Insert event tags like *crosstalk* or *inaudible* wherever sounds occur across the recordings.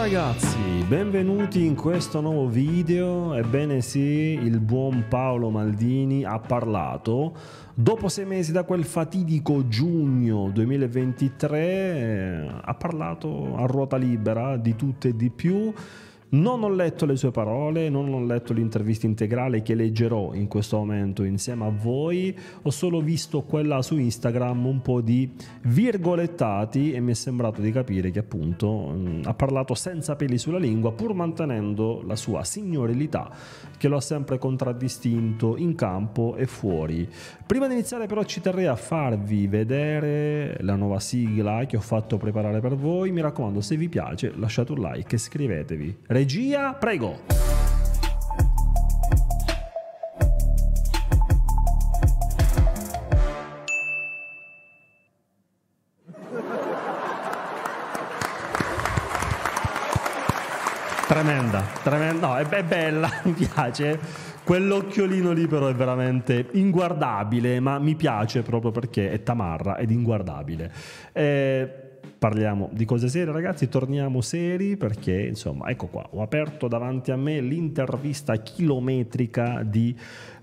ragazzi, benvenuti in questo nuovo video. Ebbene sì, il buon Paolo Maldini ha parlato. Dopo sei mesi da quel fatidico giugno 2023 eh, ha parlato a ruota libera di tutto e di più. Non ho letto le sue parole, non ho letto l'intervista integrale che leggerò in questo momento insieme a voi, ho solo visto quella su Instagram un po' di virgolettati e mi è sembrato di capire che appunto mh, mm, ha parlato senza peli sulla lingua pur mantenendo la sua signorilità che lo ha sempre contraddistinto in campo e fuori. Prima di iniziare però ci terrei a farvi vedere la nuova sigla che ho fatto preparare per voi, mi raccomando se vi piace lasciate un like e iscrivetevi Regia, prego. Tremenda, tremenda, no, è, è bella, *laughs* mi piace. Quell'occhiolino lì però è veramente inguardabile, ma mi piace proprio perché è tamarra ed inguardabile. Eh, parliamo di cose serie ragazzi, torniamo seri perché insomma ecco qua, ho aperto davanti a me l'intervista chilometrica di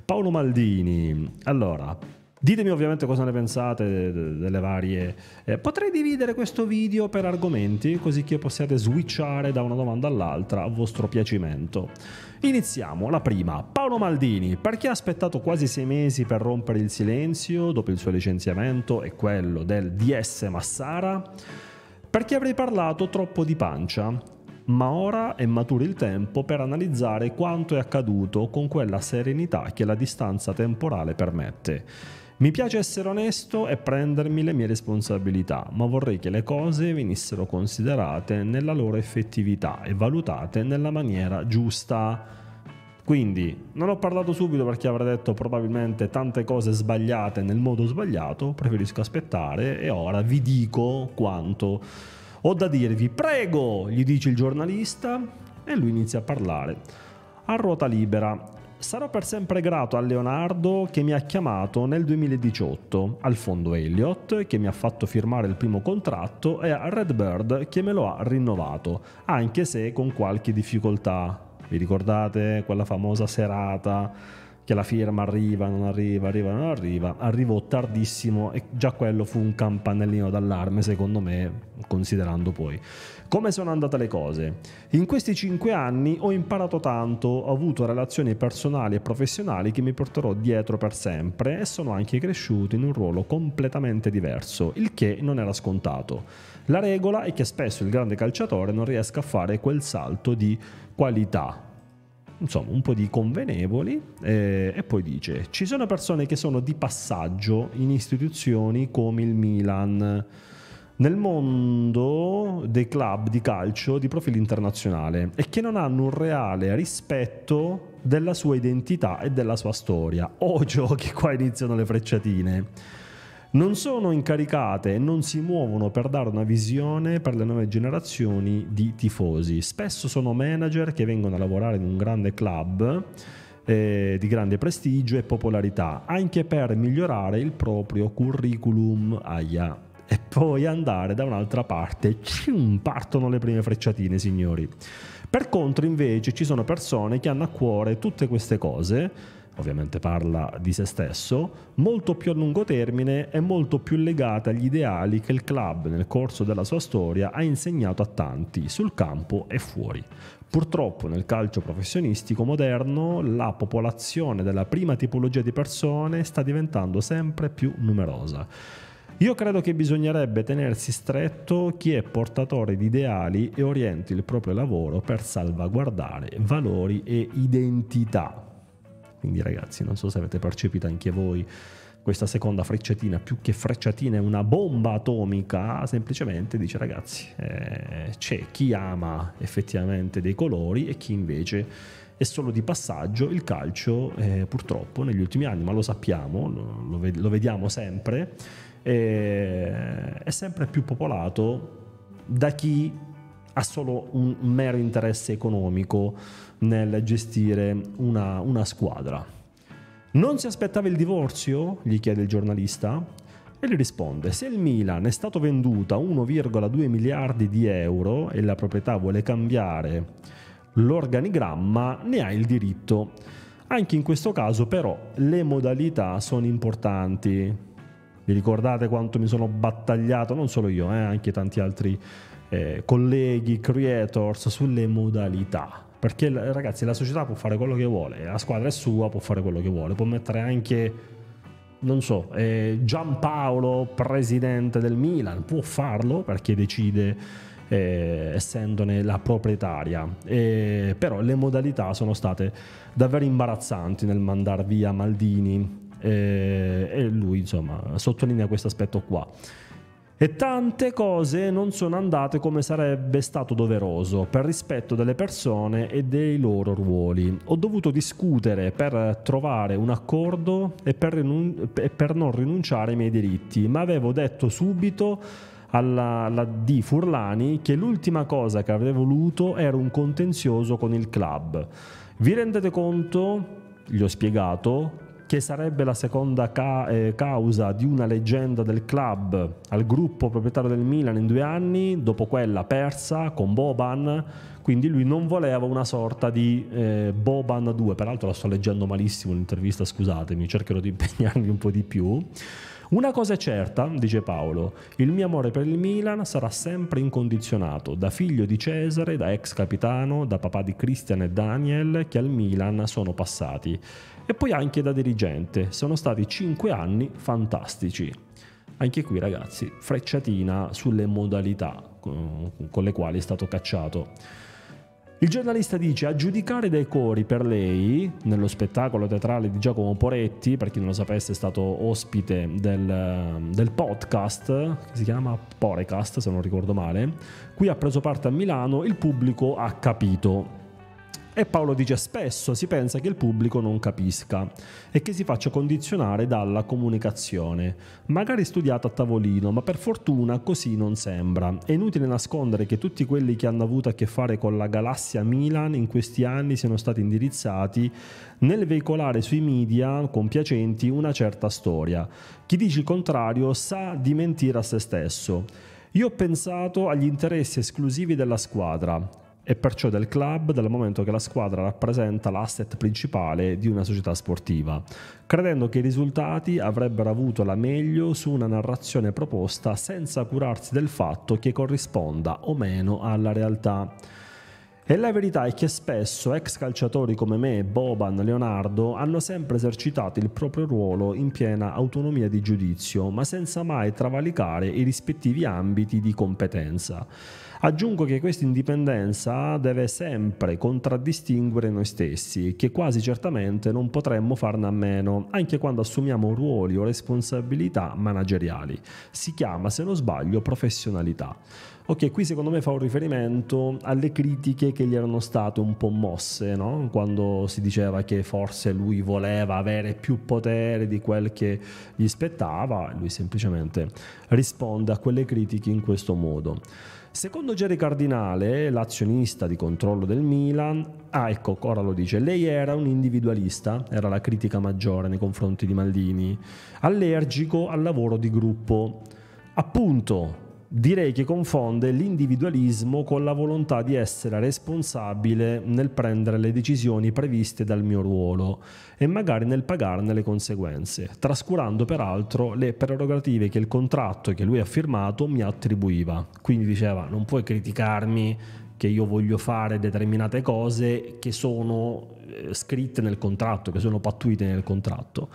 Paolo Maldini. Allora, Ditemi ovviamente cosa ne pensate delle varie... Eh, potrei dividere questo video per argomenti così che possiate switchare da una domanda all'altra a vostro piacimento. Iniziamo, la prima. Paolo Maldini, perché ha aspettato quasi sei mesi per rompere il silenzio dopo il suo licenziamento e quello del DS Massara? perché avrei parlato troppo di pancia. Ma ora è maturo il tempo per analizzare quanto è accaduto con quella serenità che la distanza temporale permette. Mi piace essere onesto e prendermi le mie responsabilità, ma vorrei che le cose venissero considerate nella loro effettività e valutate nella maniera giusta. Quindi non ho parlato subito perché avrei detto probabilmente tante cose sbagliate nel modo sbagliato, preferisco aspettare e ora vi dico quanto ho da dirvi. Prego, gli dice il giornalista e lui inizia a parlare. A ruota libera, Sarò per sempre grato a Leonardo che mi ha chiamato nel 2018, al fondo Elliott che mi ha fatto firmare il primo contratto e a Redbird che me lo ha rinnovato, anche se con qualche difficoltà. Vi ricordate quella famosa serata che la firma arriva, non arriva, arriva, non arriva? Arrivò tardissimo e già quello fu un campanellino d'allarme, secondo me, considerando poi. Come sono andate le cose? In questi cinque anni ho imparato tanto, ho avuto relazioni personali e professionali che mi porterò dietro per sempre e sono anche cresciuto in un ruolo completamente diverso, il che non era scontato. La regola è che spesso il grande calciatore non riesca a fare quel salto di qualità insomma un po' di convenevoli eh, e poi dice ci sono persone che sono di passaggio in istituzioni come il Milan nel mondo dei club di calcio di profilo internazionale e che non hanno un reale rispetto della sua identità e della sua storia. Oh *laughs* giochi, qua iniziano le frecciatine non sono incaricate e non si muovono per dare una visione per le nuove generazioni di tifosi. Spesso sono manager che vengono a lavorare in un grande club eh, di grande prestigio e popolarità, anche per migliorare il proprio curriculum. Aia. E poi andare da un'altra parte. Cium, partono le prime frecciatine, signori. Per contro, invece, ci sono persone che hanno a cuore tutte queste cose ovviamente parla di se stesso, molto più a lungo termine e molto più legata agli ideali che il club nel corso della sua storia ha insegnato a tanti, sul campo e fuori. Purtroppo nel calcio professionistico moderno la popolazione della prima tipologia di persone sta diventando sempre più numerosa. Io credo che bisognerebbe tenersi stretto chi è portatore di ideali e orienti il proprio lavoro per salvaguardare valori e identità quindi ragazzi, non so se avete percepito anche voi questa seconda frecciatina, più che frecciatina è una bomba atomica, semplicemente dice ragazzi, eh, c'è chi ama effettivamente dei colori e chi invece è solo di passaggio. Il calcio eh, purtroppo negli ultimi anni, ma lo sappiamo, lo, lo vediamo sempre, eh, è sempre più popolato da chi ha solo un mero interesse economico nel gestire una, una squadra. Non si aspettava il divorzio? gli chiede il giornalista. E gli risponde, se il Milan è stato venduto a 1,2 miliardi di euro e la proprietà vuole cambiare l'organigramma, ne ha il diritto. Anche in questo caso però le modalità sono importanti. Vi ricordate quanto mi sono battagliato, non solo io, eh, anche tanti altri eh, colleghi, creators, sulle modalità. Perché ragazzi la società può fare quello che vuole, la squadra è sua, può fare quello che vuole, può mettere anche, non so, eh, Giampaolo, presidente del Milan, può farlo perché decide eh, essendone la proprietaria. Eh, però le modalità sono state davvero imbarazzanti nel mandar via Maldini eh, e lui insomma sottolinea questo aspetto qua e tante cose non sono andate come sarebbe stato doveroso per rispetto delle persone e dei loro ruoli. Ho dovuto discutere per trovare un accordo e per, rinun- e per non rinunciare ai miei diritti, ma avevo detto subito alla, alla D Furlani che l'ultima cosa che avrei voluto era un contenzioso con il club. Vi rendete conto, gli ho spiegato, che sarebbe la seconda ca- eh, causa di una leggenda del club al gruppo proprietario del Milan in due anni, dopo quella persa con Boban, quindi lui non voleva una sorta di eh, Boban 2, peraltro la sto leggendo malissimo l'intervista, scusatemi, cercherò di impegnarmi un po' di più. Una cosa è certa, dice Paolo, il mio amore per il Milan sarà sempre incondizionato, da figlio di Cesare, da ex capitano, da papà di Christian e Daniel, che al Milan sono passati e poi anche da dirigente. Sono stati 5 anni fantastici. Anche qui ragazzi, frecciatina sulle modalità con le quali è stato cacciato. Il giornalista dice a giudicare dai cori per lei, nello spettacolo teatrale di Giacomo Poretti, per chi non lo sapesse è stato ospite del, del podcast, che si chiama Porecast se non ricordo male, qui ha preso parte a Milano, il pubblico ha capito e Paolo dice spesso si pensa che il pubblico non capisca e che si faccia condizionare dalla comunicazione, magari studiata a tavolino, ma per fortuna così non sembra. È inutile nascondere che tutti quelli che hanno avuto a che fare con la galassia Milan in questi anni siano stati indirizzati nel veicolare sui media compiacenti una certa storia. Chi dice il contrario sa di mentire a se stesso. Io ho pensato agli interessi esclusivi della squadra, e perciò del club dal momento che la squadra rappresenta l'asset principale di una società sportiva, credendo che i risultati avrebbero avuto la meglio su una narrazione proposta senza curarsi del fatto che corrisponda o meno alla realtà. E la verità è che spesso ex calciatori come me, Boban, Leonardo hanno sempre esercitato il proprio ruolo in piena autonomia di giudizio, ma senza mai travalicare i rispettivi ambiti di competenza. Aggiungo che questa indipendenza deve sempre contraddistinguere noi stessi, che quasi certamente non potremmo farne a meno, anche quando assumiamo ruoli o responsabilità manageriali. Si chiama, se non sbaglio, professionalità. Ok, qui secondo me fa un riferimento alle critiche che gli erano state un po' mosse, no? quando si diceva che forse lui voleva avere più potere di quel che gli spettava, lui semplicemente risponde a quelle critiche in questo modo. Secondo Jerry Cardinale, l'azionista di controllo del Milan, ah ecco, ora lo dice, lei era un individualista, era la critica maggiore nei confronti di Maldini, allergico al lavoro di gruppo. Appunto, direi che confonde l'individualismo con la volontà di essere responsabile nel prendere le decisioni previste dal mio ruolo e magari nel pagarne le conseguenze, trascurando peraltro le prerogative che il contratto che lui ha firmato mi attribuiva. Quindi diceva non puoi criticarmi che io voglio fare determinate cose che sono eh, scritte nel contratto, che sono pattuite nel contratto.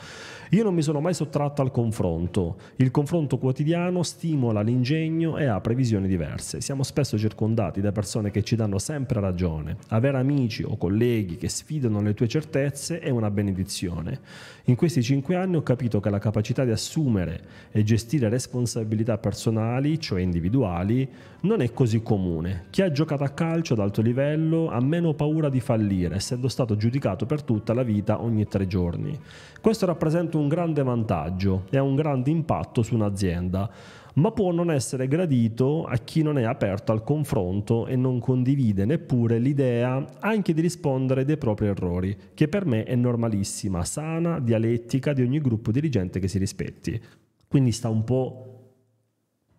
Io non mi sono mai sottratto al confronto. Il confronto quotidiano stimola l'ingegno e ha previsioni diverse. Siamo spesso circondati da persone che ci danno sempre ragione. Avere amici o colleghi che sfidano le tue certezze è una benedizione. In questi cinque anni ho capito che la capacità di assumere e gestire responsabilità personali, cioè individuali, non è così comune. Chi ha giocato a calcio ad alto livello ha meno paura di fallire, essendo stato giudicato per tutta la vita ogni tre giorni. Questo rappresenta un grande vantaggio e ha un grande impatto su un'azienda ma può non essere gradito a chi non è aperto al confronto e non condivide neppure l'idea anche di rispondere dei propri errori, che per me è normalissima, sana, dialettica di ogni gruppo dirigente che si rispetti. Quindi sta un po'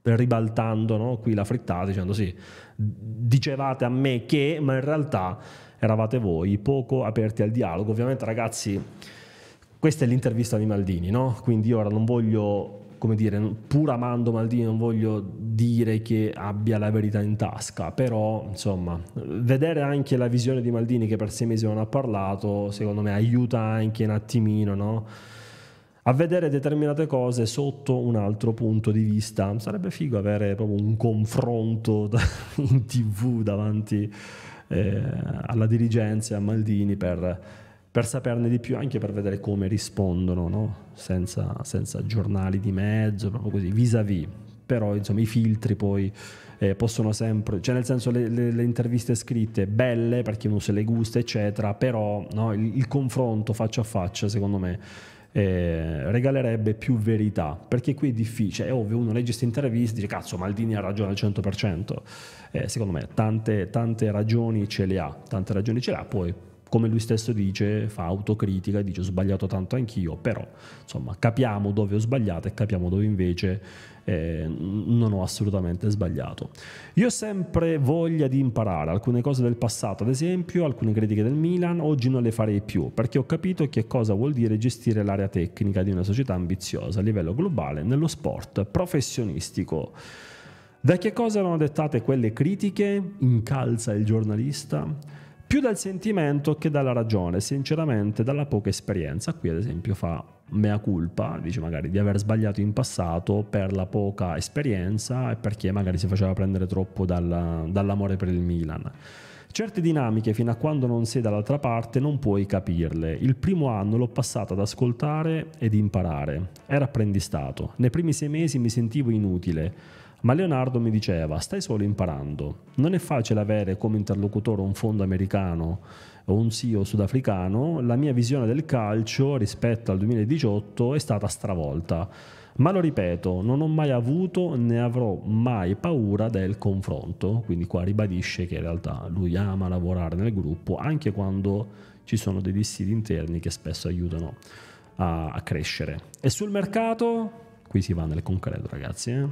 ribaltando no? qui la frittata dicendo sì, dicevate a me che, ma in realtà eravate voi, poco aperti al dialogo. Ovviamente ragazzi, questa è l'intervista di Maldini, no? quindi io ora non voglio, come dire, pur amando Maldini non voglio dire che abbia la verità in tasca, però insomma, vedere anche la visione di Maldini che per sei mesi non ha parlato, secondo me aiuta anche un attimino, no? a vedere determinate cose sotto un altro punto di vista. Sarebbe figo avere proprio un confronto *laughs* in tv davanti eh, alla dirigenza e a Maldini per, per, saperne di più, anche per vedere come rispondono, no? senza, senza, giornali di mezzo, proprio così, vis-à-vis. Però insomma i filtri poi eh, possono sempre, cioè nel senso le, le, le, interviste scritte belle per chi non se le gusta eccetera, però no, il, il confronto faccia a faccia secondo me eh, regalerebbe più verità, perché qui è difficile, è ovvio, uno legge queste interviste e dice cazzo Maldini ha ragione al 100%, eh, secondo me tante, tante ragioni ce le ha, tante ragioni ce le ha, poi come lui stesso dice, fa autocritica e dice ho sbagliato tanto anch'io, però insomma capiamo dove ho sbagliato e capiamo dove invece eh, non ho assolutamente sbagliato. Io ho sempre voglia di imparare alcune cose del passato, ad esempio alcune critiche del Milan, oggi non le farei più perché ho capito che cosa vuol dire gestire l'area tecnica di una società ambiziosa a livello globale nello sport professionistico. Da che cosa erano dettate quelle critiche? Incalza il giornalista più dal sentimento che dalla ragione, sinceramente dalla poca esperienza. Qui ad esempio fa mea culpa, dice magari di aver sbagliato in passato per la poca esperienza e perché magari si faceva prendere troppo dalla, dall'amore per il Milan. Certe dinamiche, fino a quando non sei dall'altra parte, non puoi capirle. Il primo anno l'ho passato ad ascoltare ed imparare. Era apprendistato. Nei primi sei mesi mi sentivo inutile ma Leonardo mi diceva, stai solo imparando. Non è facile avere come interlocutore un fondo americano o un CEO sudafricano. La mia visione del calcio rispetto al 2018 è stata stravolta. Ma lo ripeto, non ho mai avuto né avrò mai paura del confronto, quindi qua ribadisce che in realtà lui ama lavorare nel gruppo anche quando ci sono dei dissidi interni che spesso aiutano a, crescere. E sul mercato? Qui si va nel concreto ragazzi. Eh?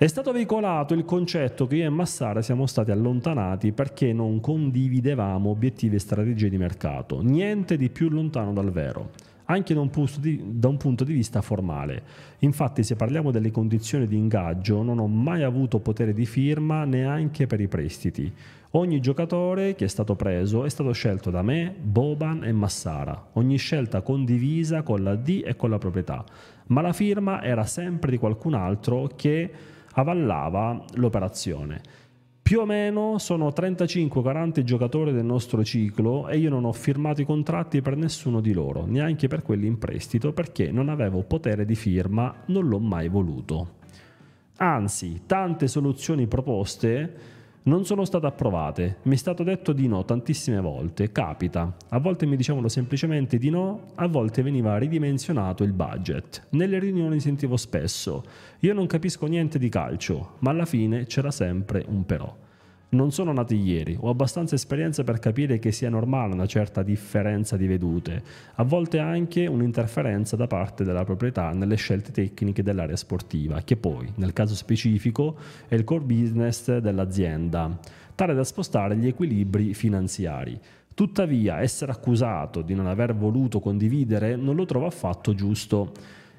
È stato veicolato il concetto che io e Massara siamo stati allontanati perché non condividevamo obiettivi e strategie di mercato, niente di più lontano dal vero, anche da un, punto di vista formale. Infatti se parliamo delle condizioni di ingaggio non ho mai avuto potere di firma neanche per i prestiti. Ogni giocatore che è stato preso è stato scelto da me, Boban e Massara, ogni scelta condivisa con la D e con la proprietà, ma la firma era sempre di qualcun altro che avallava l'operazione. Più o meno sono 35-40 giocatori del nostro ciclo e io non ho firmato i contratti per nessuno di loro, neanche per quelli in prestito, perché non avevo potere di firma, non l'ho mai voluto. Anzi, tante soluzioni proposte non sono state approvate. Mi è stato detto di no tantissime volte, capita. A volte mi dicevano semplicemente di no, a volte veniva ridimensionato il budget. Nelle riunioni sentivo spesso, io non capisco niente di calcio, ma alla fine c'era sempre un però. Non sono nati ieri, ho abbastanza esperienza per capire che sia normale una certa differenza di vedute, a volte anche un'interferenza da parte della proprietà nelle scelte tecniche dell'area sportiva, che poi, nel caso specifico, è il core business dell'azienda, tale da spostare gli equilibri finanziari. Tuttavia, essere accusato di non aver voluto condividere non lo trovo affatto giusto.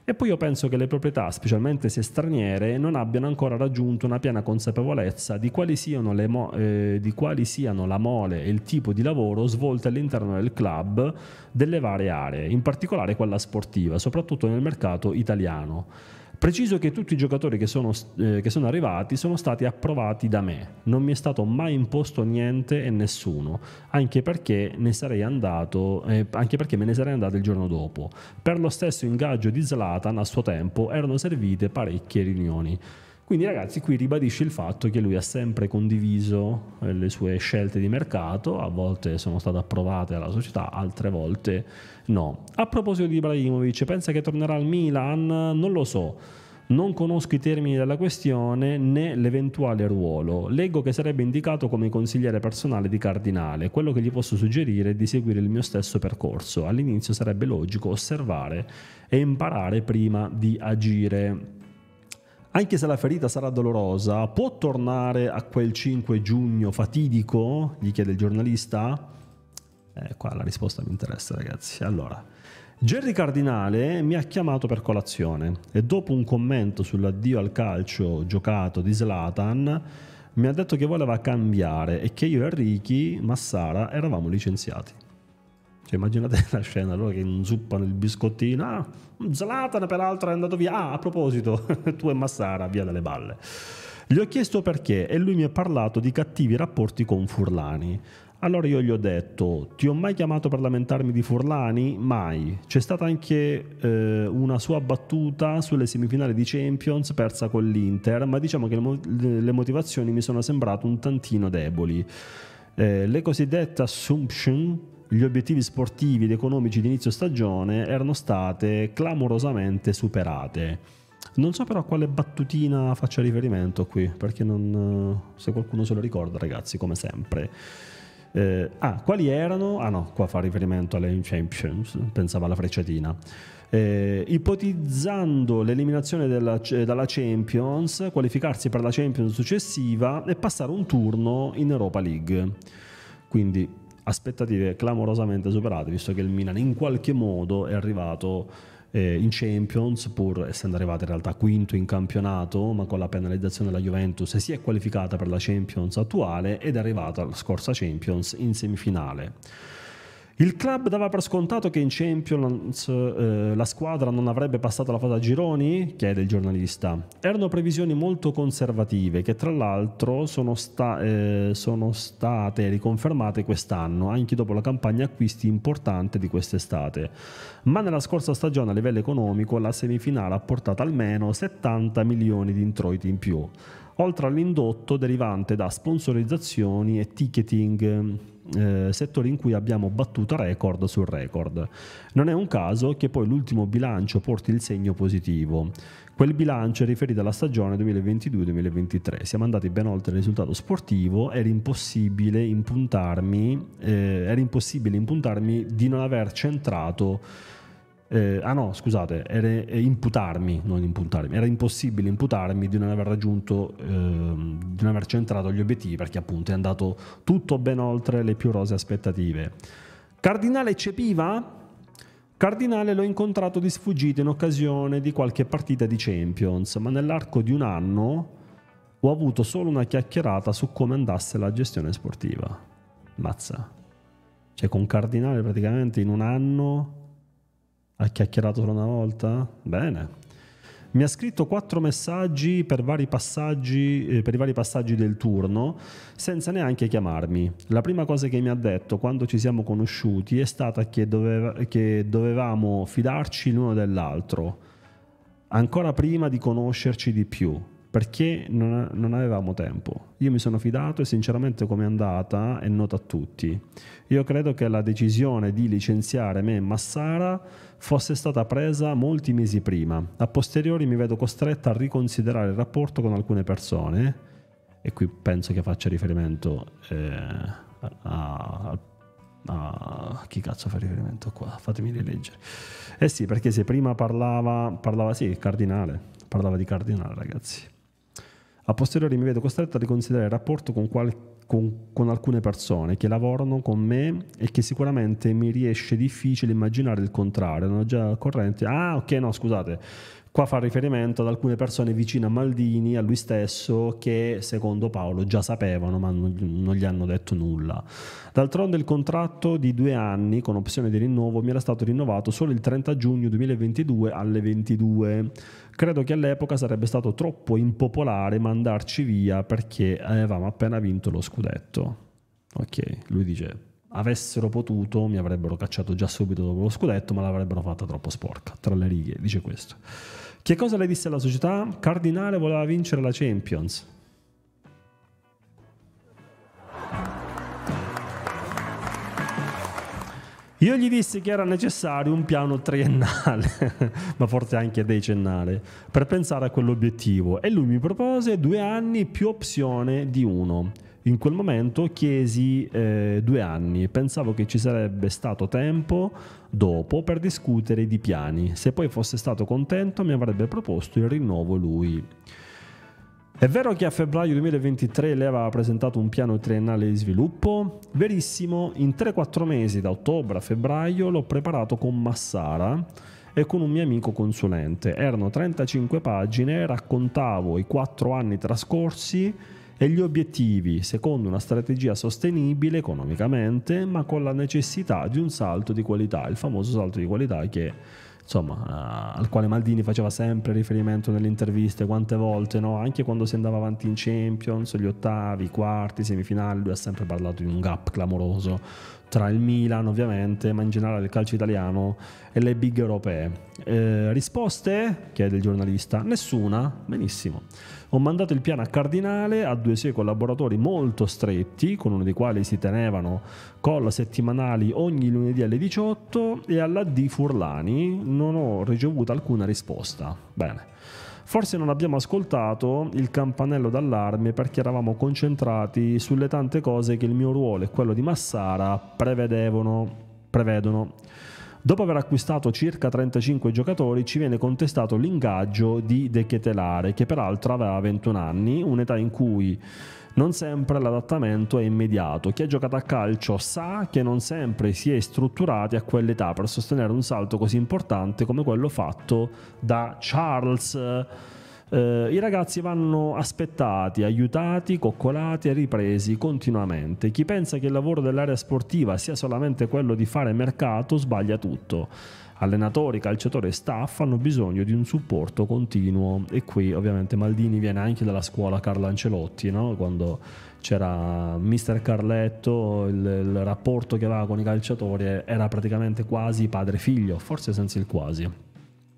E poi io penso che le proprietà, specialmente se straniere, non abbiano ancora raggiunto una piena consapevolezza di quali siano, eh, di quali siano la mole e il tipo di lavoro svolto all'interno del club delle varie aree, in particolare quella sportiva, soprattutto nel mercato italiano. Preciso che tutti i giocatori che sono, eh, che sono, arrivati sono stati approvati da me, non mi è stato mai imposto niente e nessuno, anche perché, andato, eh, anche perché me ne sarei andato il giorno dopo. Per lo stesso ingaggio di Zlatan a suo tempo erano servite parecchie riunioni. Quindi ragazzi qui ribadisce il fatto che lui ha sempre condiviso eh, le sue scelte di mercato, a volte sono state approvate dalla società, altre volte no. A proposito di Ibrahimovic, pensa che tornerà al Milan? Non lo so. Non conosco i termini della questione né l'eventuale ruolo. Leggo che sarebbe indicato come consigliere personale di Cardinale. Quello che gli posso suggerire è di seguire il mio stesso percorso. All'inizio sarebbe logico osservare e imparare prima di agire anche se la ferita sarà dolorosa, può tornare a quel 5 giugno fatidico? Gli chiede il giornalista. Eh, qua la risposta mi interessa, ragazzi. Allora, Gerry Cardinale mi ha chiamato per colazione e dopo un commento sull'addio al calcio giocato di Zlatan mi ha detto che voleva cambiare e che io e Ricky Massara eravamo licenziati. Cioè, immaginate *laughs* la scena loro che inzuppano il biscottino. Ah, Zlatan peraltro è andato via. Ah, a proposito, *laughs* tu e Massara, via dalle balle. Gli ho chiesto perché e lui mi ha parlato di cattivi rapporti con Furlani. Allora io gli ho detto, ti ho mai chiamato per lamentarmi di Furlani? Mai. C'è stata anche eh, una sua battuta sulle semifinali di Champions persa con l'Inter, ma diciamo che le, mo- le motivazioni mi sono sembrate un tantino deboli. Eh, le cosiddette assumption gli obiettivi sportivi ed economici di inizio stagione erano state clamorosamente superate. Non so però a quale battutina faccia riferimento qui, perché non, eh, se qualcuno se lo ricorda ragazzi, come sempre. Eh, ah, quali erano? Ah no, qua fa riferimento alle Champions, pensavo alla frecciatina. Eh, ipotizzando l'eliminazione della, dalla Champions, qualificarsi per la Champions successiva e passare un turno in Europa League. Quindi aspettative clamorosamente superate, visto che il Milan in qualche modo è arrivato eh, in Champions, pur essendo arrivata in realtà quinto in campionato, ma con la penalizzazione della Juventus si è qualificata per la Champions attuale ed è arrivata la scorsa Champions in semifinale. Il club dava per scontato che in Champions eh, la squadra non avrebbe passato la fase a gironi? chiede il giornalista. Erano previsioni molto conservative che tra l'altro sono, sta, eh, sono state riconfermate quest'anno, anche dopo la campagna acquisti importante di quest'estate. Ma nella scorsa stagione a livello economico la semifinale ha portato almeno 70 milioni di introiti in più oltre all'indotto derivante da sponsorizzazioni e ticketing, eh, settore in cui abbiamo battuto record su record. Non è un caso che poi l'ultimo bilancio porti il segno positivo. Quel bilancio è riferito alla stagione 2022-2023. Siamo andati ben oltre il risultato sportivo, era impossibile impuntarmi, eh, era impossibile impuntarmi di non aver centrato eh, ah no, scusate, era, eh, imputarmi, non imputarmi, era impossibile imputarmi di non aver raggiunto, eh, di non aver centrato gli obiettivi perché appunto è andato tutto ben oltre le più rose aspettative. Cardinale Cepiva? Cardinale l'ho incontrato di sfuggita in occasione di qualche partita di Champions, ma nell'arco di un anno ho avuto solo una chiacchierata su come andasse la gestione sportiva. Mazza. Cioè con Cardinale praticamente in un anno ha chiacchierato solo una volta? Bene. Mi ha scritto quattro messaggi per, vari passaggi, eh, per i vari passaggi del turno senza neanche chiamarmi. La prima cosa che mi ha detto quando ci siamo conosciuti è stata che, doveva, che dovevamo fidarci l'uno dell'altro, ancora prima di conoscerci di più perché non, non, avevamo tempo. Io mi sono fidato e sinceramente come è andata è nota a tutti. Io credo che la decisione di licenziare me e Massara fosse stata presa molti mesi prima. A posteriori mi vedo costretta a riconsiderare il rapporto con alcune persone e qui penso che faccia riferimento eh, a, a, a, chi cazzo fa riferimento qua? Fatemi rileggere. Eh sì, perché se prima parlava, parlava sì, cardinale, parlava di cardinale ragazzi a posteriori mi vedo costretto a riconsiderare il rapporto con, qual- con, con, alcune persone che lavorano con me e che sicuramente mi riesce difficile immaginare il contrario. Non ho già corrente. Ah, ok, no, scusate. Qua fa riferimento ad alcune persone vicine a Maldini, a lui stesso, che secondo Paolo già sapevano ma non, non gli hanno detto nulla. D'altronde il contratto di due anni con opzione di rinnovo mi era stato rinnovato solo il 30 giugno 2022 alle 22 Credo che all'epoca sarebbe stato troppo impopolare mandarci via perché avevamo appena vinto lo scudetto. Ok, lui dice avessero potuto mi avrebbero cacciato già subito dopo lo scudetto, ma l'avrebbero fatta troppo sporca. Tra le righe dice questo. Che cosa le disse alla società? Cardinale voleva vincere la Champions. Io gli dissi che era necessario un piano triennale, *laughs* ma forse anche decennale, per pensare a quell'obiettivo e lui mi propose due anni più opzione di uno. In quel momento chiesi eh, due anni, pensavo che ci sarebbe stato tempo dopo per discutere di piani. Se poi fosse stato contento mi avrebbe proposto il rinnovo lui. È vero che a febbraio 2023 lei aveva presentato un piano triennale di sviluppo? Verissimo, in 3-4 mesi, da ottobre a febbraio, l'ho preparato con Massara e con un mio amico consulente. Erano 35 pagine, raccontavo i 4 anni trascorsi e gli obiettivi, secondo una strategia sostenibile economicamente, ma con la necessità di un salto di qualità, il famoso salto di qualità che insomma, eh, al quale Maldini faceva sempre riferimento nelle interviste, quante volte, no? anche quando si andava avanti in Champions, gli ottavi, i quarti, semifinali, lui ha sempre parlato di un gap clamoroso tra il Milan ovviamente, ma in generale il calcio italiano e le big europee. Eh, risposte? chiede il giornalista. Nessuna? Benissimo. Ho mandato il piano a Cardinale a due suoi collaboratori molto stretti, con uno dei quali si tenevano call settimanali ogni lunedì alle 18 e alla D Furlani non ho ricevuto alcuna risposta. Bene. Forse non abbiamo ascoltato il campanello d'allarme perché eravamo concentrati sulle tante cose che il mio ruolo e quello di Massara prevedono. Dopo aver acquistato circa 35 giocatori ci viene contestato l'ingaggio di De Chetelare, che peraltro aveva 21 anni, un'età in cui non sempre l'adattamento è immediato. Chi ha giocato a calcio sa che non sempre si è strutturati a quell'età per sostenere un salto così importante come quello fatto da Charles. Eh, I ragazzi vanno aspettati, aiutati, coccolati e ripresi continuamente. Chi pensa che il lavoro dell'area sportiva sia solamente quello di fare mercato sbaglia tutto Allenatori, calciatori e staff hanno bisogno di un supporto continuo e qui ovviamente Maldini viene anche dalla scuola Carlo Ancelotti, no? quando c'era mister Carletto, il, il rapporto che aveva con i calciatori era praticamente quasi padre-figlio, forse senza il quasi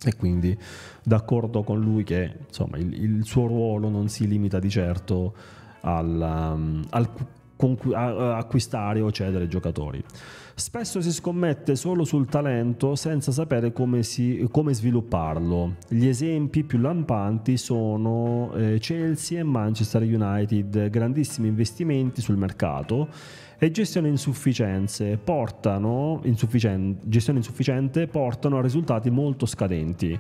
e quindi d'accordo con lui che insomma, il, il, suo ruolo non si limita di certo al, um, al, a, a acquistare o cedere giocatori. Spesso si scommette solo sul talento senza sapere come, si, come svilupparlo. Gli esempi più lampanti sono eh, Chelsea e Manchester United, grandissimi investimenti sul mercato e gestione insufficienze portano, insufficien- gestione insufficiente portano a risultati molto scadenti.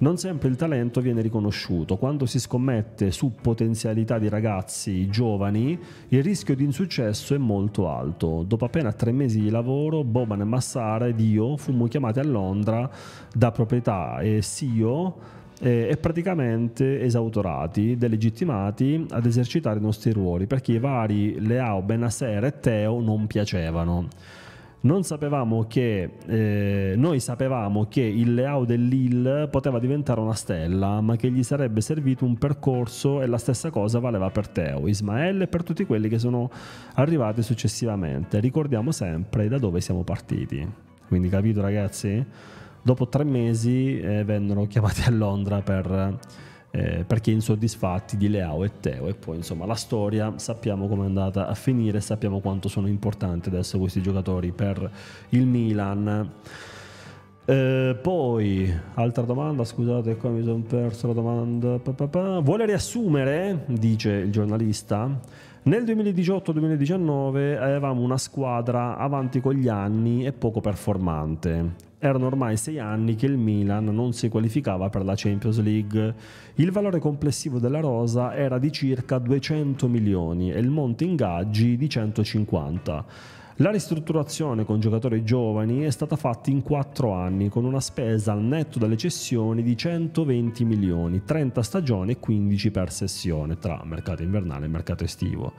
Non sempre il talento viene riconosciuto. Quando si scommette su potenzialità di ragazzi giovani, il rischio di insuccesso è molto alto. Dopo appena tre mesi di lavoro, Boban e Massara ed io fummo chiamati a Londra da proprietà e CEO eh, e praticamente esautorati, delegittimati ad esercitare i nostri ruoli perché i vari Leao, Benasser e Teo non piacevano. Non sapevamo che, eh, noi sapevamo che il Leao dell'Ill poteva diventare una stella, ma che gli sarebbe servito un percorso e la stessa cosa valeva per Teo, Ismael e per tutti quelli che sono arrivati successivamente. Ricordiamo sempre da dove siamo partiti. Quindi capito ragazzi? Dopo tre mesi eh, vennero chiamati a Londra per, eh, perché insoddisfatti di Leao e Teo e poi insomma la storia sappiamo come è andata a finire, sappiamo quanto sono importanti adesso questi giocatori per il Milan. Eh, poi, altra domanda, scusate qua mi sono perso la domanda. Pa, pa, pa. Vuole riassumere, dice il giornalista, nel 2018-2019 avevamo una squadra avanti con gli anni e poco performante. Erano ormai sei anni che il Milan non si qualificava per la Champions League. Il valore complessivo della rosa era di circa 200 milioni e il monte ingaggi di 150. La ristrutturazione con giocatori giovani è stata fatta in 4 anni con una spesa al netto dalle cessioni di 120 milioni, 30 stagioni e 15 per sessione tra mercato invernale e mercato estivo.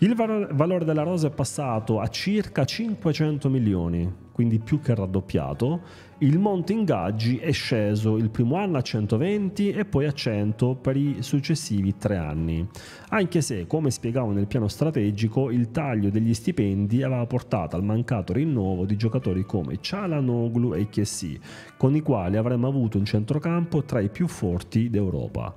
Il valore della rosa è passato a circa 500 milioni, quindi più che raddoppiato. Il monte ingaggi è sceso il primo anno a 120 e poi a 100 per i successivi tre anni. Anche se, come spiegavo nel piano strategico, il taglio degli stipendi aveva portato al mancato rinnovo di giocatori come Cialanoglu e Chiessi, con i quali avremmo avuto un centrocampo tra i più forti d'Europa.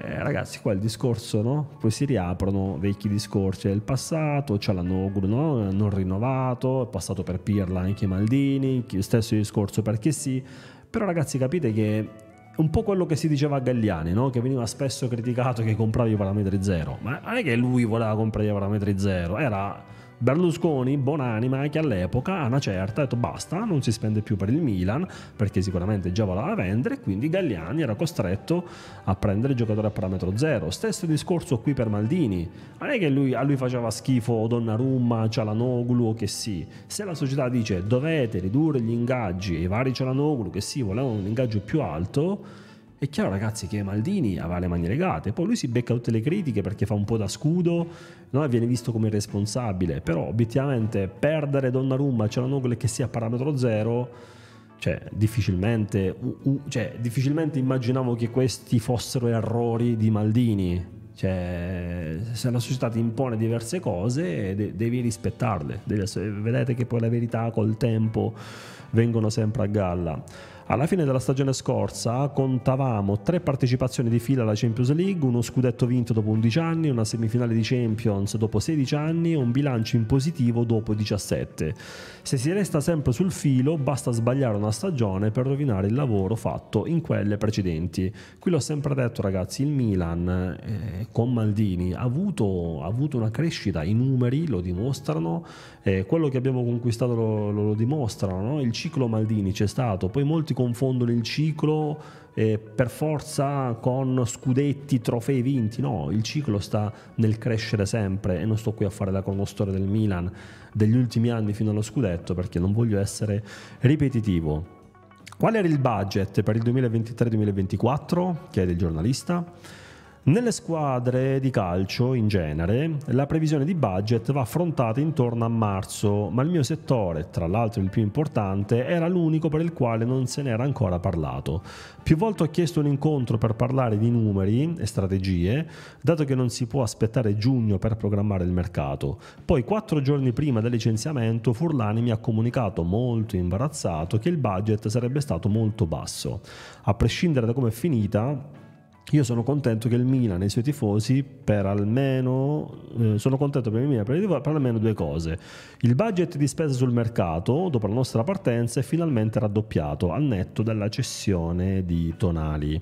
Eh, ragazzi, qua il discorso, no? Poi si riaprono vecchi discorsi del passato, c'è l'hanno Nogru, no? Eh, non rinnovato, è passato per Pirla anche Maldini, stesso discorso perché sì. Però ragazzi capite che un po' quello che si diceva a Galliani, no? che veniva spesso criticato che comprava i parametri zero, ma non è che lui voleva comprare i parametri zero, era Berlusconi, buonanima, che all'epoca a una certa ha detto basta, non si spende più per il Milan, perché sicuramente già voleva vendere, quindi Galliani era costretto a prendere il giocatore a parametro zero. Stesso discorso qui per Maldini, non è che lui, a lui faceva schifo Donnarumma, Cialanoglu o che sì, se la società dice dovete ridurre gli ingaggi, e i vari Cialanoglu che sì, volevano un ingaggio più alto, è chiaro ragazzi che Maldini aveva le mani legate, poi lui si becca tutte le critiche perché fa un po' da scudo, no? viene visto come responsabile. però obiettivamente perdere Donnarumma al Cialanoglu che sia a parametro zero... Cioè difficilmente, uh, uh, cioè, difficilmente immaginavo che questi fossero errori di Maldini, cioè, se la società ti impone diverse cose, de- devi rispettarle. Devi vedete che poi la verità col tempo vengono sempre a galla. Alla fine della stagione scorsa contavamo tre partecipazioni di fila alla Champions League, uno scudetto vinto dopo 11 anni, una semifinale di Champions dopo 16 anni e un bilancio in positivo dopo 17. Se si resta sempre sul filo, basta sbagliare una stagione per rovinare il lavoro fatto in quelle precedenti. Qui l'ho sempre detto, ragazzi, il Milan eh, con Maldini ha avuto, ha avuto, una crescita, i numeri lo dimostrano, eh, quello che abbiamo conquistato lo, lo, lo dimostrano, no? il ciclo Maldini c'è stato, poi molti confondono il ciclo eh, per forza con scudetti, trofei vinti, no, il ciclo sta nel crescere sempre e non sto qui a fare la cronostoria del Milan degli ultimi anni fino allo scudetto perché non voglio essere ripetitivo. Qual era il budget per il 2023-2024? chiede il giornalista. Nelle squadre di calcio in genere la previsione di budget va affrontata intorno a marzo, ma il mio settore, tra l'altro il più importante, era l'unico per il quale non se n'era ancora parlato. Più volte ho chiesto un incontro per parlare di numeri e strategie, dato che non si può aspettare giugno per programmare il mercato. Poi quattro giorni prima del licenziamento Furlani mi ha comunicato molto imbarazzato che il budget sarebbe stato molto basso. A prescindere da come è finita, io sono contento che il Milan e i suoi tifosi per almeno eh, sono contento per il Milan per, per almeno due cose il budget di spesa sul mercato dopo la nostra partenza è finalmente raddoppiato al netto della cessione di Tonali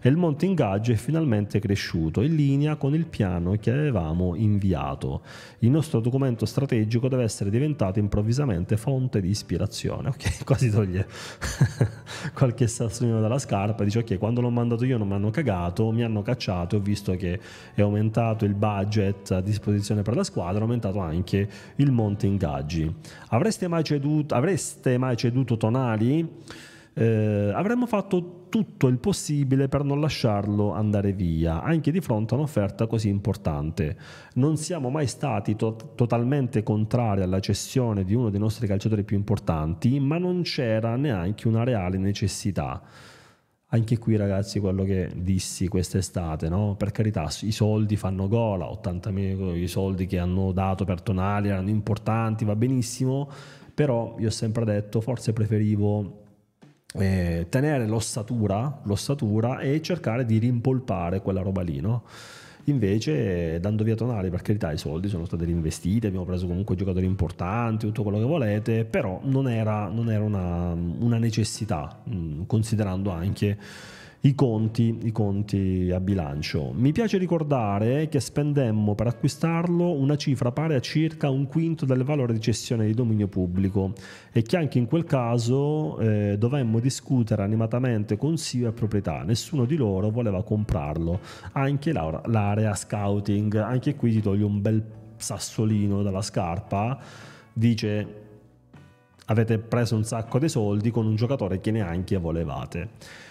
e il monte ingaggio è finalmente cresciuto in linea con il piano che avevamo inviato il nostro documento strategico deve essere diventato improvvisamente fonte di ispirazione ok *laughs* quasi toglie *laughs* qualche sassolino dalla scarpa e dice ok quando l'ho mandato io non mi hanno cagato cacciato, mi hanno cacciato, ho visto che è aumentato il budget a disposizione per la squadra, è aumentato anche il monte ingaggi. Avreste mai ceduto, avreste mai ceduto Tonali? Eh, avremmo fatto tutto il possibile per non lasciarlo andare via, anche di fronte a un'offerta così importante. Non siamo mai stati to- totalmente contrari alla cessione di uno dei nostri calciatori più importanti, ma non c'era neanche una reale necessità. Anche qui ragazzi quello che dissi quest'estate, no? per carità i soldi fanno gola, 80.000 i soldi che hanno dato per Tonali erano importanti, va benissimo, però io ho sempre detto forse preferivo eh, tenere l'ossatura, l'ossatura e cercare di rimpolpare quella roba lì. No? invece dando via Tonali per carità i soldi sono stati reinvestiti abbiamo preso comunque giocatori importanti tutto quello che volete però non era, non era una, una necessità mm, considerando anche i conti, i conti a bilancio. Mi piace ricordare che spendemmo per acquistarlo una cifra pari a circa un quinto del valore di cessione di dominio pubblico e che anche in quel caso eh, dovemmo discutere animatamente con CEO e proprietà. Nessuno di loro voleva comprarlo, anche l'area scouting. Anche qui ti toglie un bel sassolino dalla scarpa. Dice avete preso un sacco di soldi con un giocatore che neanche volevate.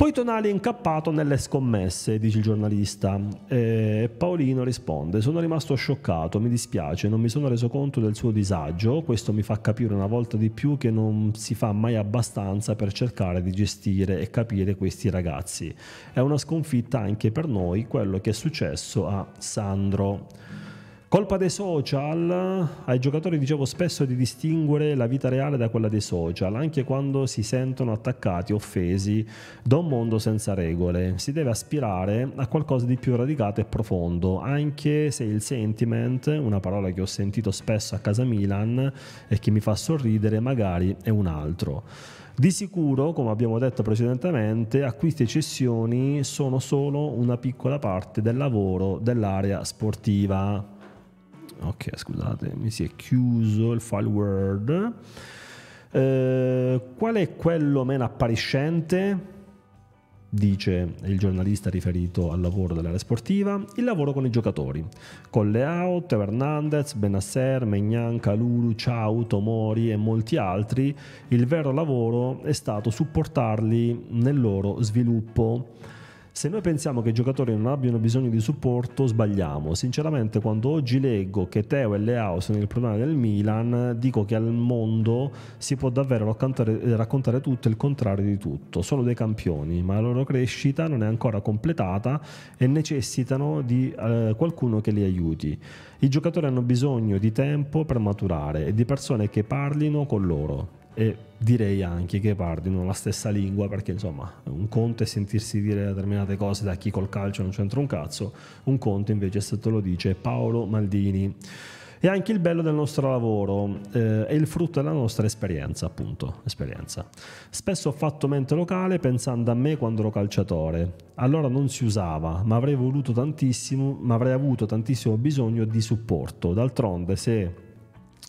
Poi Tonali è incappato nelle scommesse, dice il giornalista. E Paolino risponde: Sono rimasto scioccato, mi dispiace, non mi sono reso conto del suo disagio. Questo mi fa capire una volta di più che non si fa mai abbastanza per cercare di gestire e capire questi ragazzi. È una sconfitta anche per noi quello che è successo a Sandro. Colpa dei social, ai giocatori dicevo spesso di distinguere la vita reale da quella dei social, anche quando si sentono attaccati, offesi da un mondo senza regole. Si deve aspirare a qualcosa di più radicato e profondo, anche se il sentiment, una parola che ho sentito spesso a casa Milan e che mi fa sorridere, magari è un altro. Di sicuro, come abbiamo detto precedentemente, acquisti e cessioni sono solo una piccola parte del lavoro dell'area sportiva ok scusate mi si è chiuso il file word eh, qual è quello meno appariscente dice il giornalista riferito al lavoro dell'area sportiva, il lavoro con i giocatori. Con Leaut, Hernandez, Benasser, Megnan, Calulu, Ciao, Tomori e molti altri, il vero lavoro è stato supportarli nel loro sviluppo. Se noi pensiamo che i giocatori non abbiano bisogno di supporto, sbagliamo. Sinceramente, quando oggi leggo che Teo e Leao sono il problema del Milan, dico che al mondo si può davvero raccontare, eh, raccontare tutto il contrario di tutto. Sono dei campioni, ma la loro crescita non è ancora completata e necessitano di eh, qualcuno che li aiuti. I giocatori hanno bisogno di tempo per maturare e di persone che parlino con loro e direi anche che parlino la stessa lingua perché insomma un conto è sentirsi dire determinate cose da chi col calcio non c'entra un cazzo, un conto invece se te lo dice Paolo Maldini. E anche il bello del nostro lavoro eh, è il frutto della nostra esperienza, appunto, esperienza. Spesso ho fatto mente locale pensando a me quando ero calciatore. Allora non si usava, ma avrei voluto tantissimo, ma avrei avuto tantissimo bisogno di supporto. D'altronde se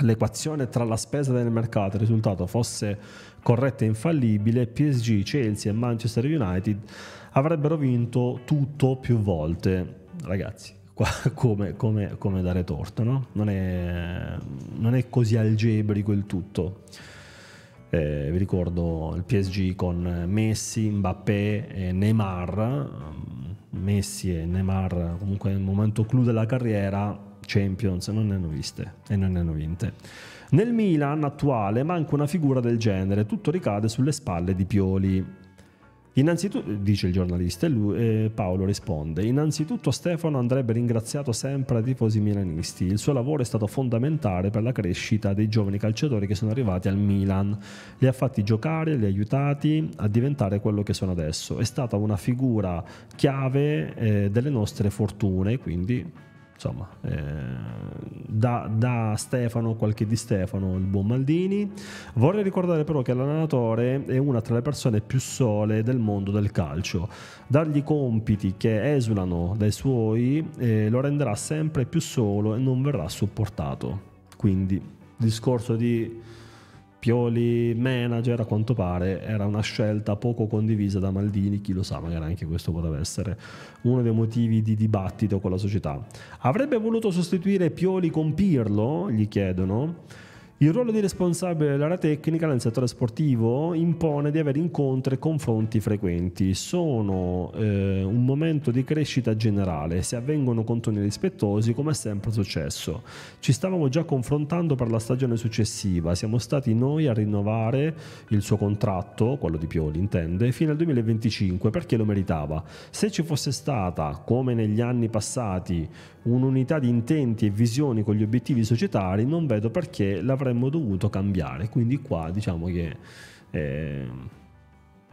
l'equazione tra la spesa del mercato e il risultato fosse corretta e infallibile, PSG, Chelsea e Manchester United avrebbero vinto tutto più volte. Ragazzi, *laughs* come, come, come, dare torto, no? non, è, non è, così algebrico il tutto. Eh, vi ricordo il PSG con Messi, Mbappé e Neymar. Messi e Neymar comunque nel momento clou della carriera Champions, non ne hanno viste e non ne hanno vinte. Nel Milan attuale manca una figura del genere, tutto ricade sulle spalle di Pioli. Innanzitutto, dice il giornalista, e, lui, e Paolo risponde, innanzitutto Stefano andrebbe ringraziato sempre ai tifosi milanisti, il suo lavoro è stato fondamentale per la crescita dei giovani calciatori che sono arrivati al Milan, li ha fatti giocare, li ha aiutati a diventare quello che sono adesso, è stata una figura chiave eh, delle nostre fortune, quindi insomma, eh, da, da, Stefano, qualche di Stefano, il buon Maldini. Vorrei ricordare però che l'allenatore è una tra le persone più sole del mondo del calcio. Dargli compiti che esulano dai suoi eh, lo renderà sempre più solo e non verrà supportato. Quindi, discorso di Pioli manager a quanto pare era una scelta poco condivisa da Maldini, chi lo sa, magari anche questo potrebbe essere uno dei motivi di dibattito con la società. Avrebbe voluto sostituire Pioli con Pirlo? Gli chiedono. Il ruolo di responsabile dell'area tecnica nel settore sportivo impone di avere incontri e confronti frequenti. Sono eh, un momento di crescita generale, se avvengono con toni rispettosi, come è sempre successo. Ci stavamo già confrontando per la stagione successiva, siamo stati noi a rinnovare il suo contratto, quello di Pioli intende, fino al 2025 perché lo meritava. Se ci fosse stata, come negli anni passati, un'unità di intenti e visioni con gli obiettivi societari, non vedo perché l'avremmo avremmo dovuto cambiare. Quindi qua diciamo che... Eh,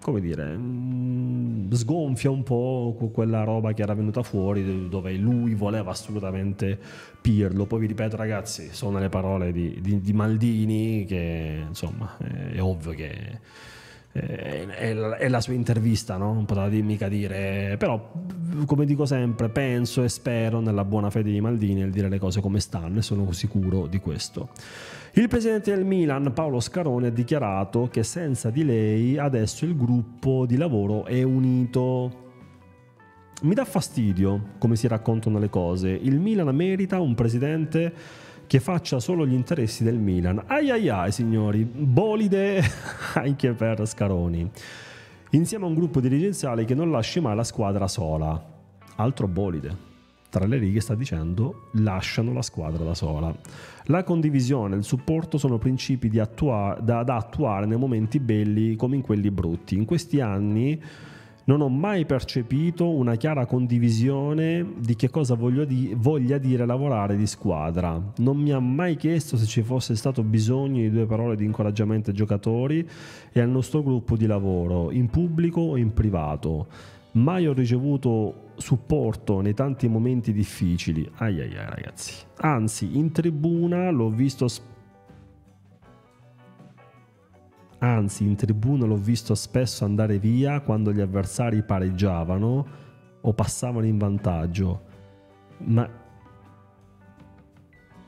come dire, mm, sgonfia un po' quella roba che era venuta fuori dove lui voleva assolutamente Pirlo. Poi vi ripeto ragazzi, sono le parole di, di, di Maldini che insomma è ovvio che eh, è la sua intervista, no? non potrà mica dire, però come dico sempre, penso e spero nella buona fede di Maldini nel dire le cose come stanno e sono sicuro di questo. Il presidente del Milan, Paolo Scarone, ha dichiarato che senza di lei adesso il gruppo di lavoro è unito. Mi dà fastidio come si raccontano le cose. Il Milan merita un presidente che faccia solo gli interessi del Milan. Ai ai ai signori, bolide *laughs* anche per Scaroni. Insieme a un gruppo dirigenziale che non lasci mai la squadra sola. Altro bolide. Tra le righe sta dicendo lasciano la squadra da sola. La condivisione e il supporto sono principi attua- da, da attuare nei momenti belli come in quelli brutti. In questi anni non ho mai percepito una chiara condivisione di che cosa di voglia dire lavorare di squadra. Non mi ha mai chiesto se ci fosse stato bisogno di due parole di incoraggiamento ai giocatori e al nostro gruppo di lavoro, in pubblico o in privato. Mai ho ricevuto supporto nei tanti momenti difficili. Ai ai ai ragazzi. Anzi, in tribuna l'ho visto spesso Anzi, in tribuna l'ho visto spesso andare via quando gli avversari pareggiavano o passavano in vantaggio, ma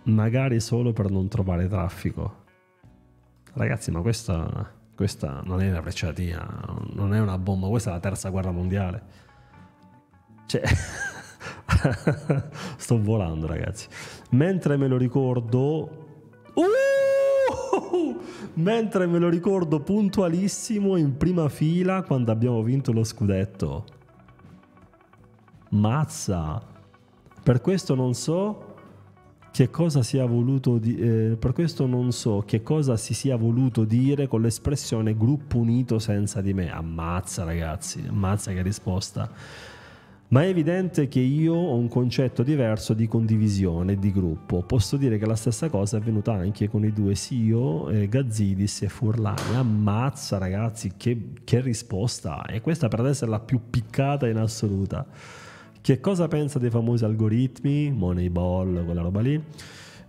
magari solo per non trovare traffico. Ragazzi, ma questa, questa non è una frecciatina, non è una bomba, questa è la terza guerra mondiale. Cioè... *laughs* Sto volando, ragazzi. Mentre me lo ricordo, mentre me lo ricordo puntualissimo in prima fila quando abbiamo vinto lo scudetto. Mazza! Per questo non so che cosa si, di, eh, so che cosa si sia voluto dire con l'espressione gruppo unito senza di me. Ammazza ragazzi, ammazza che risposta ma è evidente che io ho un concetto diverso di condivisione, di gruppo. Posso dire che la stessa cosa è avvenuta anche con i due CEO, eh, Gazzidis e Furlani. Ammazza ragazzi, che, che risposta! E questa per adesso è la più piccata in assoluta. Che cosa pensa dei famosi algoritmi, Moneyball, quella roba lì?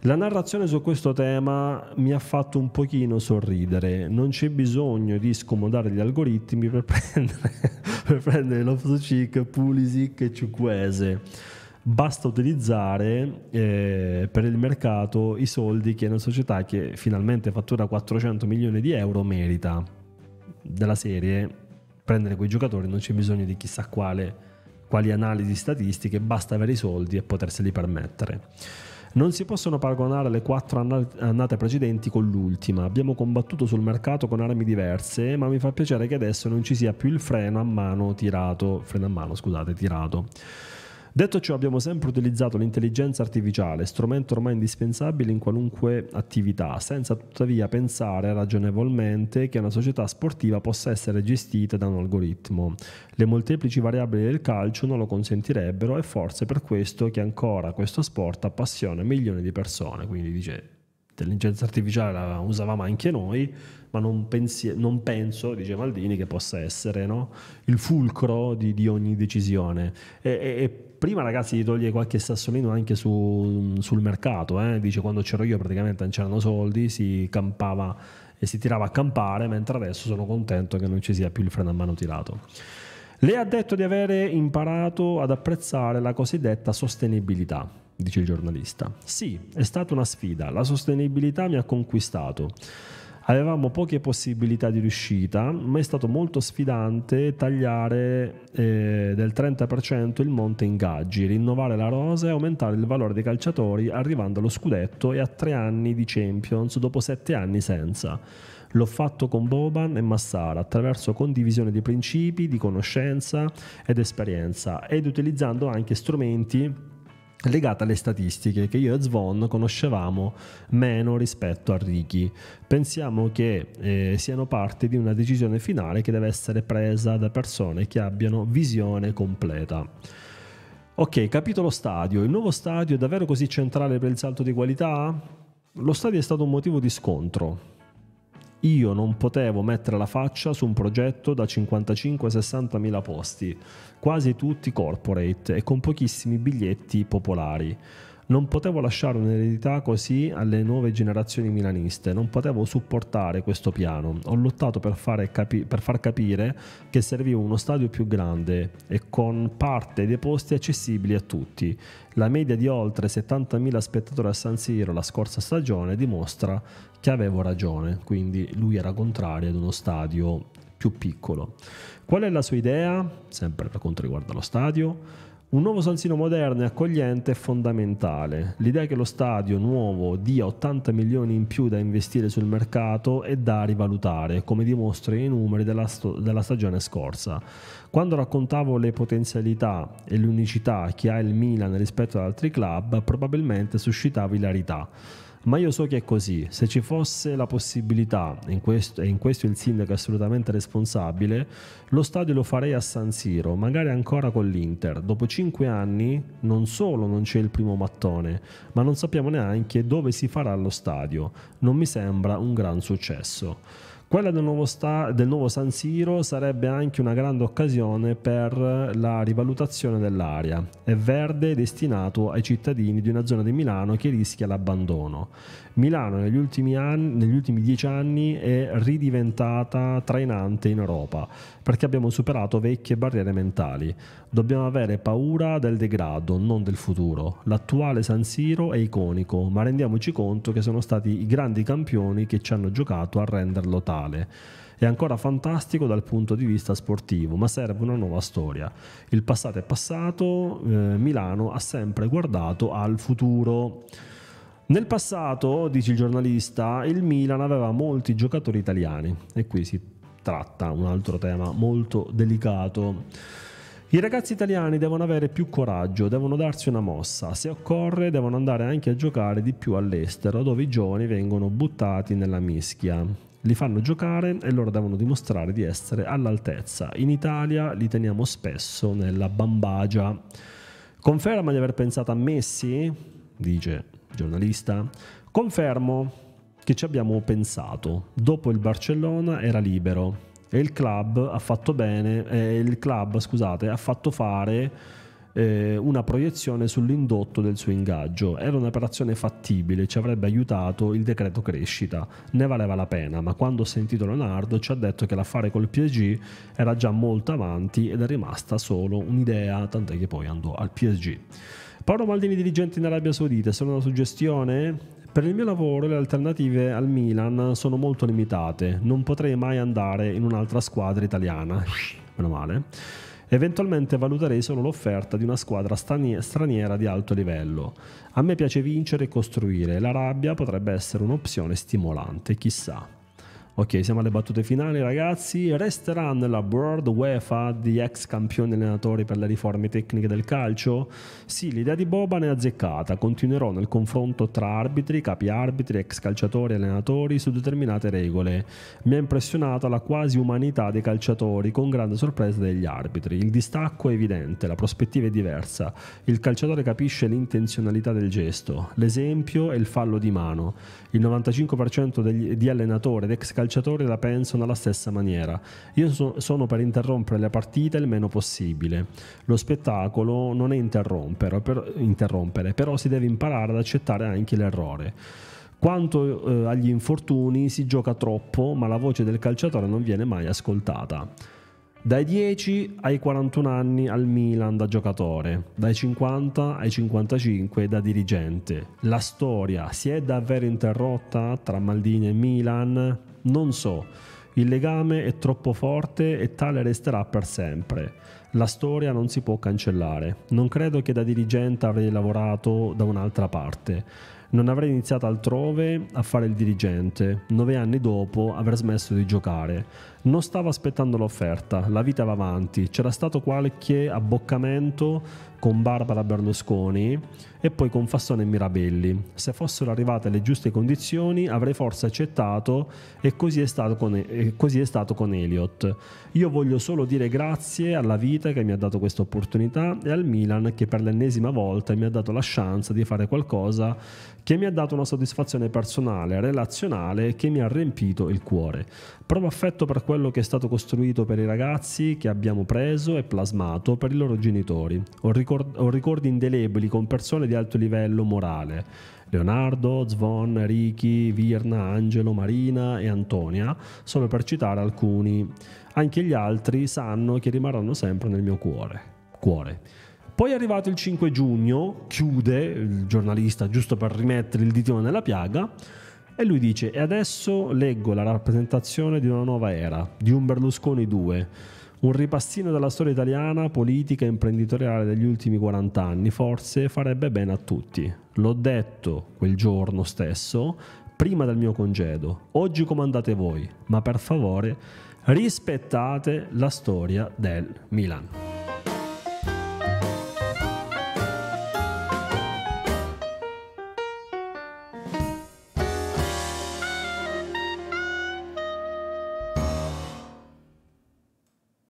La narrazione su questo tema mi ha fatto un pochino sorridere, non c'è bisogno di scomodare gli algoritmi per *laughs* prendere, per prendere Loftus-Cheek, Pulisic e Ciuquese. Basta utilizzare eh, per il mercato i soldi che una società che finalmente fattura 400 milioni di euro merita. Della serie, prendere quei giocatori non c'è bisogno di chissà quale, quali analisi statistiche, basta avere i soldi e poterseli permettere. Non si possono paragonare le quattro annate precedenti con l'ultima. Abbiamo combattuto sul mercato con armi diverse, ma mi fa piacere che adesso non ci sia più il freno a mano tirato, freno a mano, scusate, tirato. Detto ciò, abbiamo sempre utilizzato l'intelligenza artificiale, strumento ormai indispensabile in qualunque attività, senza tuttavia pensare ragionevolmente che una società sportiva possa essere gestita da un algoritmo. Le molteplici variabili del calcio non lo consentirebbero e forse per questo che ancora questo sport appassiona milioni di persone, quindi dice l'intelligenza artificiale la usavamo anche noi, ma non, pensi, non penso, dice Maldini, che possa essere no? il fulcro di, di ogni decisione. E, e, prima ragazzi di togliere qualche sassolino anche su, sul mercato, eh? dice quando c'ero io praticamente non c'erano soldi, si campava e si tirava a campare, mentre adesso sono contento che non ci sia più il freno a mano tirato. Lei ha detto di avere imparato ad apprezzare la cosiddetta sostenibilità, dice il giornalista. Sì, è stata una sfida, la sostenibilità mi ha conquistato. Avevamo poche possibilità di riuscita, ma è stato molto sfidante tagliare eh, del 30% il monte ingaggi, rinnovare la rosa e aumentare il valore dei calciatori arrivando allo scudetto e a tre anni di Champions dopo sette anni senza. L'ho fatto con Boban e Massara attraverso condivisione di principi, di conoscenza ed esperienza ed utilizzando anche strumenti legata alle statistiche che io e Zvon conoscevamo meno rispetto a Ricky. Pensiamo che eh, siano parte di una decisione finale che deve essere presa da persone che abbiano visione completa. Ok, capitolo stadio. Il nuovo stadio è davvero così centrale per il salto di qualità? Lo stadio è stato un motivo di scontro io non potevo mettere la faccia su un progetto da 55-60 mila posti, quasi tutti corporate e con pochissimi biglietti popolari non potevo lasciare un'eredità così alle nuove generazioni milaniste, non potevo supportare questo piano. Ho lottato per, capi- per far capire che serviva uno stadio più grande e con parte dei posti accessibili a tutti. La media di oltre 70.000 spettatori a San Siro la scorsa stagione dimostra che avevo ragione, quindi lui era contrario ad uno stadio più piccolo. Qual è la sua idea? Sempre per quanto riguarda lo stadio. Un nuovo Salsino moderno e accogliente è fondamentale. L'idea che lo stadio nuovo dia 80 milioni in più da investire sul mercato è da rivalutare, come dimostrano i numeri della, sto- della stagione scorsa. Quando raccontavo le potenzialità e l'unicità che ha il Milan rispetto ad altri club, probabilmente suscitava ilarità ma io so che è così. Se ci fosse la possibilità, e in questo, in questo il sindaco è assolutamente responsabile, lo stadio lo farei a San Siro, magari ancora con l'Inter. Dopo cinque anni non solo non c'è il primo mattone, ma non sappiamo neanche dove si farà lo stadio. Non mi sembra un gran successo. Quella del nuovo, sta, del nuovo San Siro sarebbe anche una grande occasione per la rivalutazione dell'area. È verde destinato ai cittadini di una zona di Milano che rischia l'abbandono Milano negli ultimi, anni, negli ultimi dieci anni è ridiventata trainante in Europa perché abbiamo superato vecchie barriere mentali. Dobbiamo avere paura del degrado, non del futuro. L'attuale San Siro è iconico, ma rendiamoci conto che sono stati i grandi campioni che ci hanno giocato a renderlo tale è ancora fantastico dal punto di vista sportivo, ma serve una nuova storia. Il passato è passato, eh, Milano ha sempre guardato al futuro. Nel passato, dice il giornalista, il Milan aveva molti giocatori italiani e qui si tratta un altro tema molto delicato. I ragazzi italiani devono avere più coraggio, devono darsi una mossa, se occorre devono andare anche a giocare di più all'estero dove i giovani vengono buttati nella mischia. Li fanno giocare e loro devono dimostrare di essere all'altezza. In Italia li teniamo spesso nella bambagia. Conferma di aver pensato a Messi? Dice giornalista, confermo che ci abbiamo pensato. Dopo il Barcellona era libero e il club ha fatto bene, eh, il club, scusate, ha fatto fare eh, una proiezione sull'indotto del suo ingaggio. Era un'operazione fattibile, ci avrebbe aiutato il decreto crescita, ne valeva la pena, ma quando ho sentito Leonardo ci ha detto che l'affare col PSG era già molto avanti ed è rimasta solo un'idea, tant'è che poi andò al PSG. Paolo Maldini dirigente in Arabia Saudita, solo una suggestione? Per il mio lavoro le alternative al Milan sono molto limitate, non potrei mai andare in un'altra squadra italiana, *laughs* meno male. Eventualmente valuterei solo l'offerta di una squadra straniera di alto livello. A me piace vincere e costruire, l'Arabia potrebbe essere un'opzione stimolante, chissà. Ok, siamo alle battute finali, ragazzi. Resterà nella World UEFA di ex campioni allenatori per le riforme tecniche del calcio? Sì, l'idea di Boban è azzeccata. Continuerò nel confronto tra arbitri, capi arbitri, ex calciatori e allenatori su determinate regole. Mi ha impressionato la quasi umanità dei calciatori, con grande sorpresa degli arbitri. Il distacco è evidente, la prospettiva è diversa. Il calciatore capisce l'intenzionalità del gesto, l'esempio e il fallo di mano. Il 95% degli, di allenatori ed ex calciatori calciatori la pensano alla stessa maniera. Io so, sono per interrompere le partite il meno possibile. Lo spettacolo non è interrompere però, interrompere, però si deve imparare ad accettare anche l'errore. Quanto eh, agli infortuni, si gioca troppo, ma la voce del calciatore non viene mai ascoltata. Dai 10 ai 41 anni al Milan da giocatore, dai 50 ai 55 da dirigente. La storia si è davvero interrotta tra Maldini e Milan? Non so, il legame è troppo forte e tale resterà per sempre. La storia non si può cancellare. Non credo che da dirigente avrei lavorato da un'altra parte. Non avrei iniziato altrove a fare il dirigente, nove anni dopo aver smesso di giocare. Non stavo aspettando l'offerta, la vita va avanti, c'era stato qualche abboccamento con Barbara Berlusconi e poi con Fassone e Mirabelli. Se fossero arrivate le giuste condizioni avrei forse accettato e così è stato con, e è stato con Elliot. Io voglio solo dire grazie alla vita che mi ha dato questa opportunità e al Milan che per l'ennesima volta mi ha dato la chance di fare qualcosa che mi ha dato una soddisfazione personale, relazionale che mi ha riempito il cuore. Provo affetto per quello che è stato costruito per i ragazzi che abbiamo preso e plasmato per i loro genitori. Ho ricordato ricord- ricordi indelebili con persone di alto livello morale. Leonardo, Zvon, Ricky, Virna, Angelo, Marina e Antonia, solo per citare alcuni. Anche gli altri sanno che rimarranno sempre nel mio cuore. cuore. Poi è arrivato il 5 giugno, chiude il giornalista giusto per rimettere il ditino nella piaga, e lui dice, e adesso leggo la rappresentazione di una nuova era, di un Berlusconi 2 un ripassino della storia italiana, politica e imprenditoriale degli ultimi 40 anni forse farebbe bene a tutti. L'ho detto quel giorno stesso, prima del mio congedo. Oggi comandate voi, ma per favore rispettate la storia del Milan.